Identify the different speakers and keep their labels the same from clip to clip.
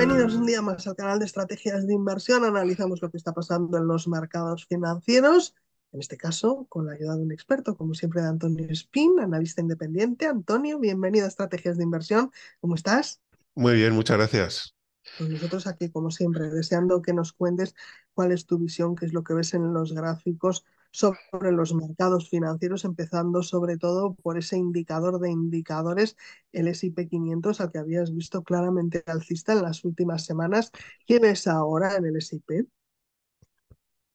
Speaker 1: Bienvenidos un día más al canal de estrategias de inversión. Analizamos lo que está pasando en los mercados financieros, en este caso con la ayuda de un experto, como siempre, de Antonio Spin, analista independiente. Antonio, bienvenido a Estrategias de Inversión. ¿Cómo estás?
Speaker 2: Muy bien, muchas gracias.
Speaker 1: Pues nosotros aquí, como siempre, deseando que nos cuentes cuál es tu visión, qué es lo que ves en los gráficos sobre los mercados financieros, empezando sobre todo por ese indicador de indicadores, el S&P 500, al que habías visto claramente alcista en las últimas semanas. ¿Quién es ahora en el S&P?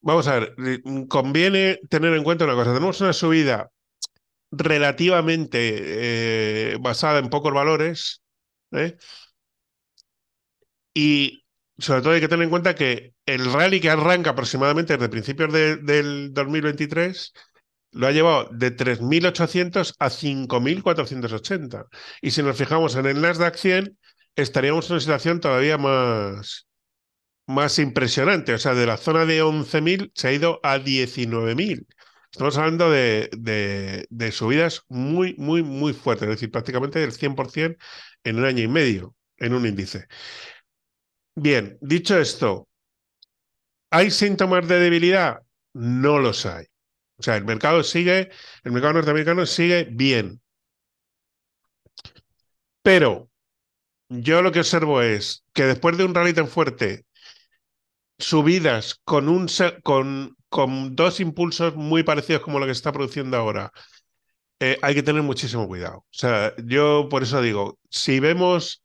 Speaker 2: Vamos a ver, conviene tener en cuenta una cosa. Tenemos una subida relativamente eh, basada en pocos valores ¿eh? y sobre todo hay que tener en cuenta que el rally que arranca aproximadamente desde principios de, del 2023 lo ha llevado de 3.800 a 5.480. Y si nos fijamos en el Nasdaq 100, estaríamos en una situación todavía más, más impresionante. O sea, de la zona de 11.000 se ha ido a 19.000. Estamos hablando de, de, subidas muy, muy, muy fuertes. Es decir, prácticamente del 100% en un año y medio en un índice. Bien, dicho esto, ¿hay síntomas de debilidad? No los hay. O sea, el mercado sigue, el mercado norteamericano sigue bien. Pero yo lo que observo es que después de un rally tan fuerte, subidas con, un, con, dos impulsos muy parecidos como lo que está produciendo ahora, eh, hay que tener muchísimo cuidado. O sea, yo por eso digo, si vemos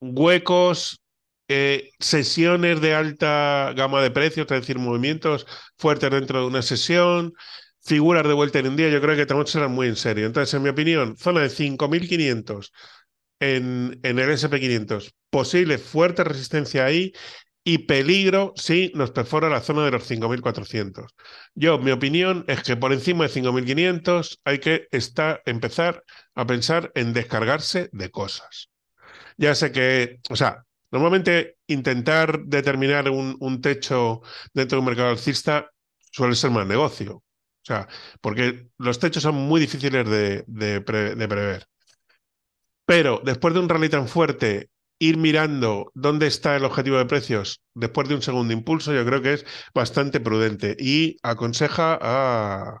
Speaker 2: huecos eh, sesiones de alta gama de precios, es decir, movimientos fuertes dentro de una sesión, figuras de vuelta en un día, yo creo que tenemos que ser muy en serio. Entonces, en mi opinión, zona de 5.500 en, el SP500, posible fuerte resistencia ahí y peligro si nos perfora la zona de los 5.400. Yo, mi opinión es que por encima de 5.500 hay que estar, empezar a pensar en descargarse de cosas. Ya sé que, o sea, Normalmente intentar determinar un, techo dentro de un mercado alcista suele ser más negocio. O sea, porque los techos son muy difíciles de, de prever. Pero después de un rally tan fuerte, ir mirando dónde está el objetivo de precios después de un segundo impulso, yo creo que es bastante prudente y aconseja a,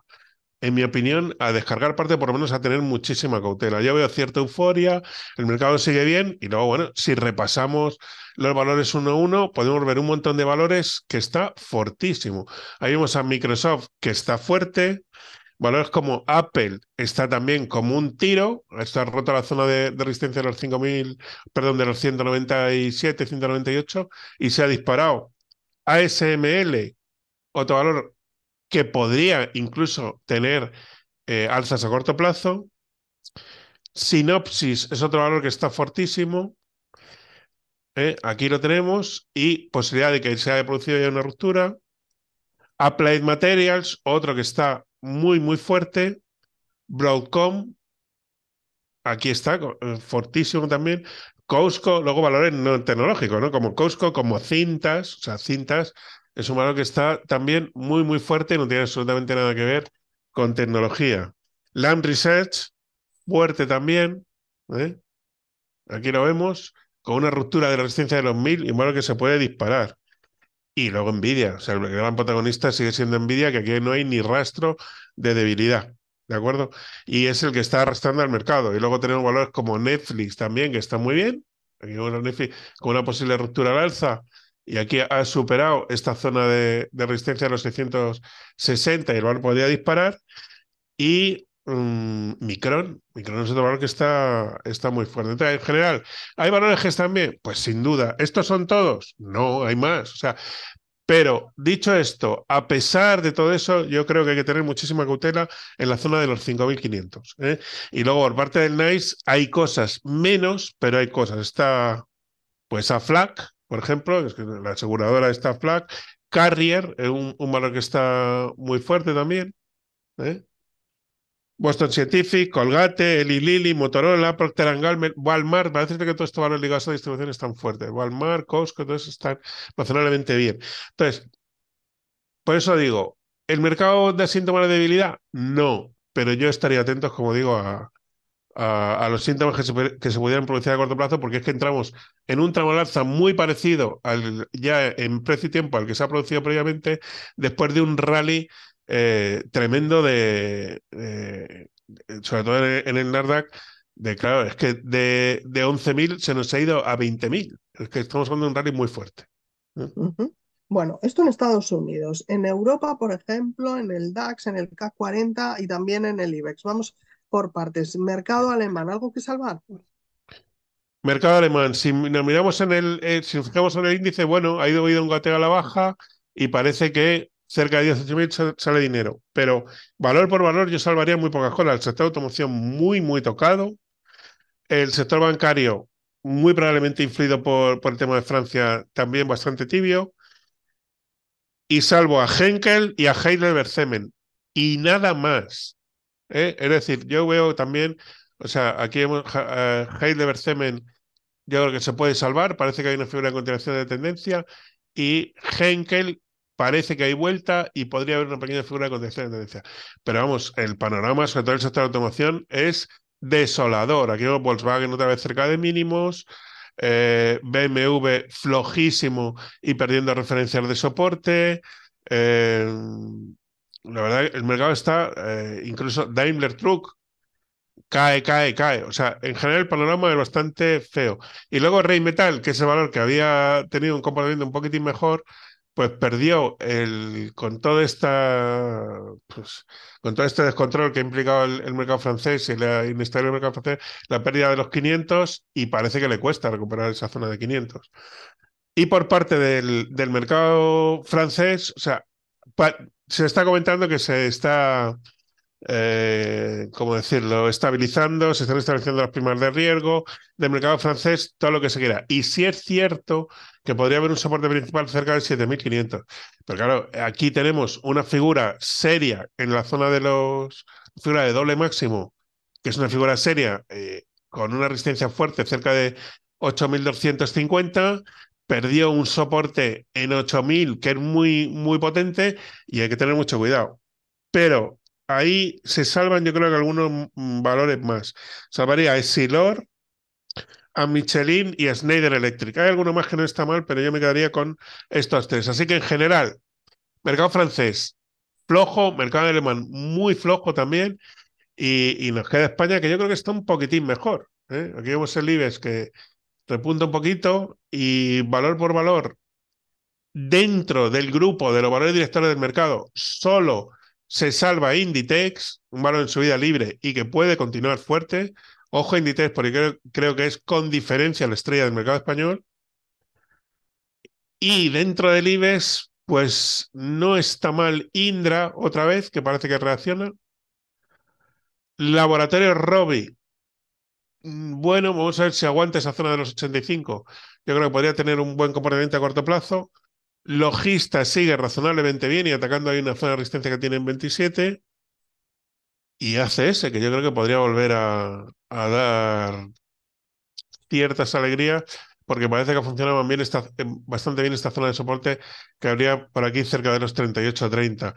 Speaker 2: en mi opinión, a descargar parte, por lo menos a tener muchísima cautela. Yo veo cierta euforia, el mercado sigue bien y luego, bueno, si repasamos los valores uno 1 podemos ver un montón de valores que está fortísimo. Ahí vemos a Microsoft que está fuerte, valores como Apple está también como un tiro, está roto la zona de, de resistencia de los 5.000, perdón, de los 197, 198 y se ha disparado. ASML, otro valor que podría incluso tener eh, alzas a corto plazo. Sinopsis es otro valor que está fortísimo. ¿eh? Aquí lo tenemos. Y posibilidad de que se haya producido ya una ruptura. Applied Materials, otro que está muy, muy fuerte. Broadcom, aquí está, eh, fortísimo también. Costco, luego valores no tecnológicos, ¿no? Como Costco, como cintas, o sea, cintas es un valor que está también muy, muy fuerte y no tiene absolutamente nada que ver con tecnología. Land Research, fuerte también. ¿eh? Aquí lo vemos, con una ruptura de la resistencia de los 1000 y un valor que se puede disparar. Y luego envidia. o sea, el gran protagonista sigue siendo envidia. que aquí no hay ni rastro de debilidad. ¿De acuerdo? Y es el que está arrastrando al mercado. Y luego tenemos valores como Netflix también, que está muy bien. con una posible ruptura al alza y aquí ha superado esta zona de, resistencia de los 660 y el valor podría disparar. Y mm, Micron, Micron es otro valor que está, está muy fuerte. en general, ¿hay valores que están bien? Pues sin duda. ¿Estos son todos? No, hay más. O sea, pero dicho esto, a pesar de todo eso, yo creo que hay que tener muchísima cautela en la zona de los 5.500. ¿eh? Y luego, por parte del NICE, hay cosas menos, pero hay cosas. Está pues a FLAC, por ejemplo, la aseguradora está flag. Carrier es un, valor que está muy fuerte también. ¿eh? Boston Scientific, Colgate, Eli Lilly, Motorola, Procter Gamble, Walmart, parece que todos estos valores ligados a la distribución están fuertes. Walmart, Costco, todos están razonablemente bien. Entonces, por eso digo, ¿el mercado da síntomas de debilidad? No, pero yo estaría atento, como digo, a, a, los síntomas que se, pudieran producir a corto plazo, porque es que entramos en un tramo alza muy parecido al, ya en precio y tiempo al que se ha producido previamente, después de un rally eh, tremendo de, sobre todo en, el Nasdaq, de claro, es que de, de 11.000 se nos ha ido a 20.000. Es que estamos hablando de un rally muy fuerte.
Speaker 1: ¿eh? Bueno, esto en Estados Unidos. En Europa, por ejemplo, en el DAX, en el CAC 40 y también en el IBEX. Vamos por partes. Mercado alemán, ¿algo que salvar? Pues.
Speaker 2: Mercado alemán, si nos miramos en el, eh, si fijamos en el índice, bueno, ha ido, un gateo a la baja y parece que cerca de 18.000 sale dinero. Pero valor por valor yo salvaría muy pocas cosas. El sector de automoción muy, muy tocado. El sector bancario muy probablemente influido por, por el tema de Francia también bastante tibio. Y salvo a Henkel y a Heidelberg Semen. Y nada más. Eh, es decir, yo veo también, o sea, aquí hemos, uh, eh, yo creo que se puede salvar, parece que hay una figura de continuación de tendencia, y Henkel parece que hay vuelta y podría haber una pequeña figura de continuación de tendencia. Pero vamos, el panorama, sobre todo el sector de automoción, es desolador. Aquí vemos Volkswagen otra vez cerca de mínimos, eh, BMW flojísimo y perdiendo referencias de soporte. Eh, la verdad, el mercado está, eh, incluso Daimler Truck cae, cae, cae. O sea, en general el panorama es bastante feo. Y luego Rey Metal, que el valor que había tenido un comportamiento un poquitín mejor, pues perdió el, con todo esta pues, con todo este descontrol que ha implicado el, mercado francés y la inestabilidad del mercado francés, la pérdida de los 500 y parece que le cuesta recuperar esa zona de 500. Y por parte del, mercado francés, o sea, se está comentando que se está, eh, ¿cómo decirlo?, estabilizando, se están estableciendo las primas de riesgo del mercado francés, todo lo que se quiera. Y si es cierto que podría haber un soporte principal cerca de 7.500. Pero claro, aquí tenemos una figura seria en la zona de los figura de doble máximo, que es una figura seria, eh, con una resistencia fuerte cerca de 8.250, perdió un soporte en 8000 que es muy, muy potente y hay que tener mucho cuidado. Pero ahí se salvan, yo creo que algunos mm, valores más. Salvaría a Silor, a Michelin y a Schneider Electric. Hay alguno más que no está mal, pero yo me quedaría con estos tres. Así que en general, mercado francés flojo, mercado alemán muy flojo también. Y, nos queda España, que yo creo que está un poquitín mejor. ¿eh? Aquí vemos el IBEX que repunta un poquito y valor por valor, dentro del grupo de los valores directores del mercado, solo se salva Inditex, un valor en su vida libre y que puede continuar fuerte. Ojo a Inditex porque creo, que es con diferencia la estrella del mercado español. Y dentro del IBEX, pues no está mal Indra otra vez, que parece que reacciona. Laboratorio Robi Mm, bueno, vamos a ver si aguanta esa zona de los 85. Yo creo que podría tener un buen comportamiento a corto plazo. Logista sigue razonablemente bien y atacando ahí una zona de resistencia que tiene en 27. Y hace ese que yo creo que podría volver a, dar ciertas alegrías, porque parece que funcionaban bien eh, bastante bien esta zona de soporte que habría por aquí cerca de los 38 a 30.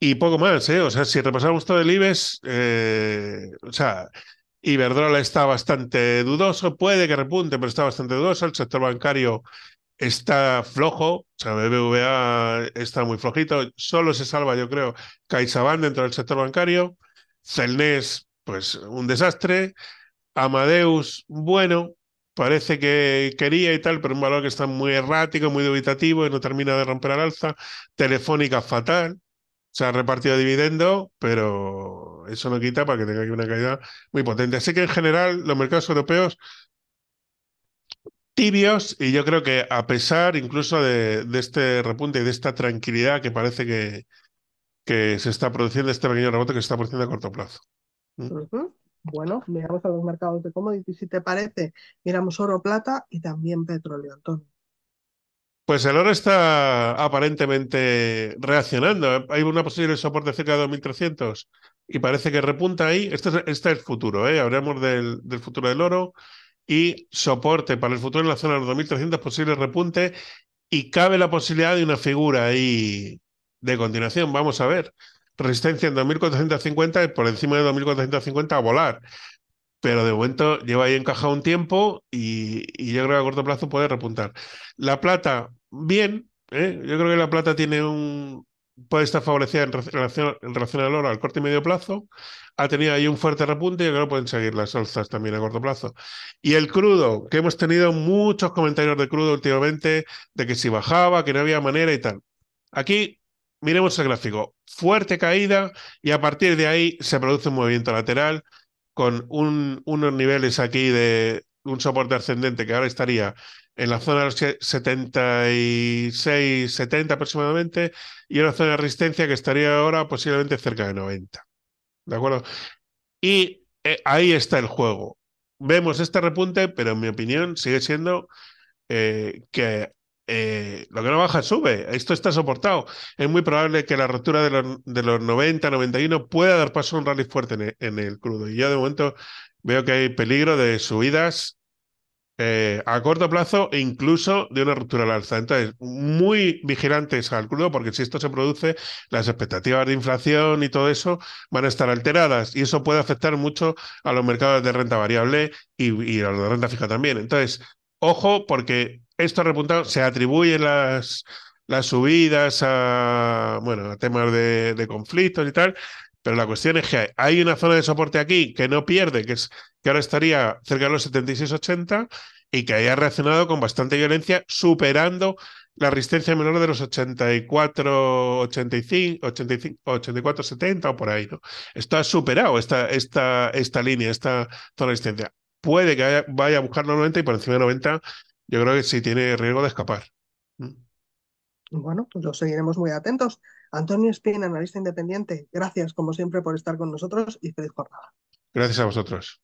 Speaker 2: Y poco más, ¿eh? O sea, si repasamos todo el IBES, eh, o sea, Iberdrola está bastante dudoso, puede que repunte, pero está bastante dudoso. El sector bancario está flojo, o sea, BBVA está muy flojito. Solo se salva, yo creo, CaixaBank dentro del sector bancario. Celnes, pues un desastre. Amadeus, bueno, parece que quería y tal, pero un valor que está muy errático, muy dubitativo y no termina de romper al alza. Telefónica fatal, se ha repartido dividendo, pero eso no quita para que tenga aquí una caída muy potente. Así que en general los mercados europeos tibios y yo creo que a pesar incluso de, este repunte y de esta tranquilidad que parece que, que, se está produciendo, este pequeño rebote que se está produciendo a corto plazo.
Speaker 1: Bueno, miramos a los mercados de commodities, si te parece, miramos oro, plata y también petróleo, Antonio.
Speaker 2: Pues el oro está aparentemente reaccionando. Hay una posible soporte cerca de 2.300 y parece que repunta ahí. Este es, este el futuro, ¿eh? hablamos del, futuro del oro y soporte para el futuro en la zona de los 2.300 posibles repunte y cabe la posibilidad de una figura ahí de continuación. Vamos a ver. Resistencia en 2.450 y por encima de 2.450 a volar. Pero de momento lleva ahí encajado un tiempo y, yo creo que a corto plazo puede repuntar. La plata, bien. ¿eh? Yo creo que la plata tiene un, puede estar favorecida en relación, al oro al corto y medio plazo. Ha tenido ahí un fuerte repunte y creo que pueden seguir las alzas también a corto plazo. Y el crudo, que hemos tenido muchos comentarios de crudo últimamente, de que si bajaba, que no había manera y tal. Aquí miremos el gráfico. Fuerte caída y a partir de ahí se produce un movimiento lateral con unos niveles aquí de un soporte ascendente que ahora estaría en la zona de los 76, 70 aproximadamente, y en la zona de resistencia que estaría ahora posiblemente cerca de 90. ¿De acuerdo? Y eh, ahí está el juego. Vemos este repunte, pero en mi opinión sigue siendo eh, que eh, lo que no baja sube. Esto está soportado. Es muy probable que la rotura de los, de los 90, 91 pueda dar paso a un rally fuerte en el, en el crudo. Y yo de momento veo que hay peligro de subidas eh, a corto plazo e incluso de una ruptura al alza. Entonces, muy vigilantes al crudo, porque si esto se produce, las expectativas de inflación y todo eso van a estar alteradas y eso puede afectar mucho a los mercados de renta variable y, a los de renta fija también. Entonces, ojo, porque esto repuntado se atribuye las las subidas a bueno a temas de conflictos y tal pero la cuestión es que hay una zona de soporte aquí que no pierde, que, es, que ahora estaría cerca de los 76-80 y que haya reaccionado con bastante violencia, superando la resistencia menor de los 84, 85, 84, 70 o por ahí, ¿no? Esto ha superado esta, esta, esta línea, esta zona de resistencia. Puede que vaya a buscar los 90 y por encima de 90 yo creo que sí tiene riesgo de escapar. Mm.
Speaker 1: Bueno, pues lo seguiremos muy atentos. Antonio Espín, analista independiente, gracias como siempre por estar con nosotros y feliz jornada.
Speaker 2: Gracias a vosotros.